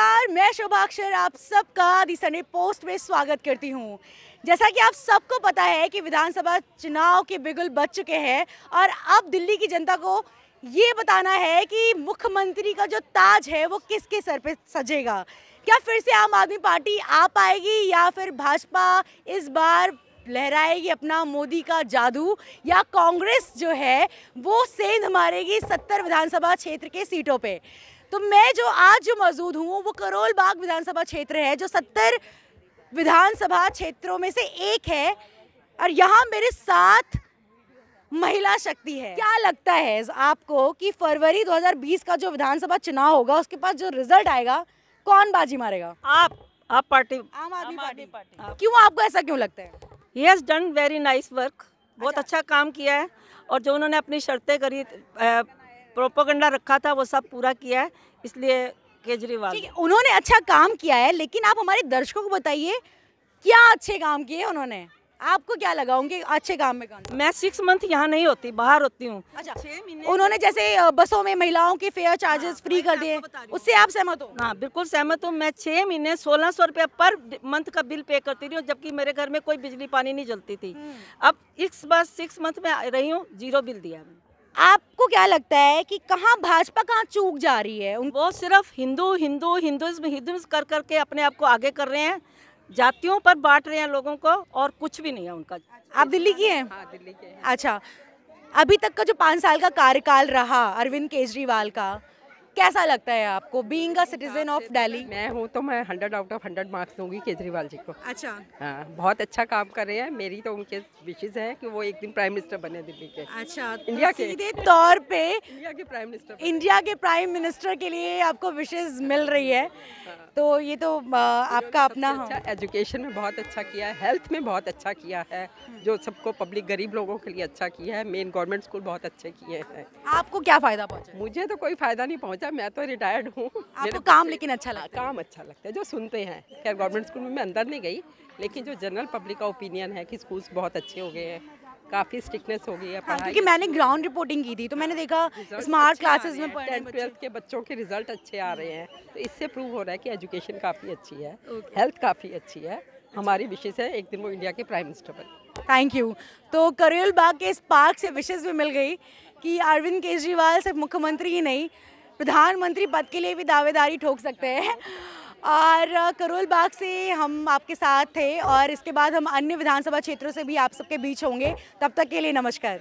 नमस्कार मैं शोभा अक्षर आप सबका दी सने पोस्ट में स्वागत करती हूँ जैसा कि आप सबको पता है कि विधानसभा चुनाव के बिगुल बच चुके हैं और अब दिल्ली की जनता को ये बताना है कि मुख्यमंत्री का जो ताज है वो किसके सर पे सजेगा क्या फिर से आम आदमी पार्टी आ पाएगी या फिर भाजपा इस बार लहराएगी अपना मोदी का जादू या कांग्रेस जो है वो सेंध मारेगी सत्तर विधानसभा क्षेत्र के सीटों पर तो मैं जो आज जो मौजूद हूँ वो करोल बाग विधानसभा क्षेत्र है जो सत्तर विधानसभा क्षेत्रों में से एक है और यहाँ मेरे साथ महिला शक्ति है क्या लगता है आपको कि फरवरी 2020 का जो विधानसभा चुनाव होगा उसके पास जो रिजल्ट आएगा कौन बाजी मारेगा आप आप पार्टी आम आदमी पार्टी, पार्टी। पार्टी हाँ। क्यों आपको ऐसा क्यों लगता है ये has done very nice work बहुत अच्छा।, अच्छा काम किया है और जो उन्होंने अपनी शर्तें करी प्रोपोगंडा रखा था वो सब पूरा किया है इसलिए केजरीवाल उन्होंने अच्छा काम किया है लेकिन आप हमारे दर्शकों को बताइए क्या अच्छे काम किए उन्होंने आपको क्या लगा उनके अच्छे काम में कौन मैं सिक्स मंथ यहाँ नहीं होती बाहर होती हूँ अच्छा उन्होंने जैसे बसों में महिलाओं के फेयर चार्जेस हाँ, फ्री कर दिए उससे आप सहमत हो हाँ बिल्कुल सहमत हूँ मैं छह महीने सोलह सौ रुपया पर मंथ का बिल पे करती रही हूँ जबकि मेरे घर में कोई बिजली पानी नहीं जलती थी हम्म। अब इस बार सिक्स मंथ में रही हूँ जीरो बिल दिया आपको क्या लगता है कि कहाँ भाजपा कहाँ चूक जा रही है वो सिर्फ हिंदू हिंदू हिंदुज्म हिंदुज्म कर करके अपने आप को आगे कर रहे हैं जातियों पर बांट रहे हैं लोगों को और कुछ भी नहीं है उनका आप दिल्ली की हैं हाँ दिल्ली के अच्छा अभी तक का जो पाँच साल का कार्यकाल रहा अरविंद केजरीवाल का कैसा लगता है आपको being a citizen of Delhi मैं हूँ तो मैं hundred out of hundred marks दूंगी केजरीवाल जी को अच्छा हाँ बहुत अच्छा काम कर रहे हैं मेरी तो उनके विशेष है कि वो एक दिन प्राइम मिनिस्टर बने दिल्ली के अच्छा तो इंडिया के सीधे तौर पे इंडिया के प्राइम मिनिस्टर इंडिया के प्राइम मिनिस्टर के लिए आपको विशेष मिल रही है हाँ। तो ये तो आपका अपना अच्छा एजुकेशन में बहुत अच्छा किया है हेल्थ में बहुत अच्छा किया है हम्म। जो सबको पब्लिक गरीब लोगों के लिए अच्छा किया है मेन गवर्नमेंट स्कूल बहुत अच्छे किए हैं आपको क्या फ़ायदा पहुँचा मुझे तो कोई फ़ायदा नहीं पहुँचा सोचा मैं तो रिटायर्ड हूँ आपको काम लेकिन अच्छा लगता है काम अच्छा लगता है जो सुनते हैं खैर गवर्नमेंट स्कूल में मैं अंदर नहीं गई लेकिन जो जनरल पब्लिक का ओपिनियन है कि स्कूल्स बहुत अच्छे हो गए हैं काफ़ी स्ट्रिकनेस हो गई है हाँ, क्योंकि मैंने ग्राउंड रिपोर्टिंग की थी तो मैंने देखा स्मार्ट क्लासेस में टेंथ ट्वेल्थ के बच्चों के रिजल्ट अच्छे आ रहे हैं तो इससे प्रूव हो रहा है कि एजुकेशन काफ़ी अच्छी है हेल्थ काफ़ी अच्छी है हमारी विशेष है एक दिन वो इंडिया के प्राइम मिनिस्टर बने थैंक यू तो करियल बाग के इस पार्क से विशेष भी मिल गई कि अरविंद केजरीवाल सिर्फ मुख्यमंत्री ही नहीं प्रधानमंत्री पद के लिए भी दावेदारी ठोक सकते हैं और करोल बाग से हम आपके साथ थे और इसके बाद हम अन्य विधानसभा क्षेत्रों से भी आप सबके बीच होंगे तब तक के लिए नमस्कार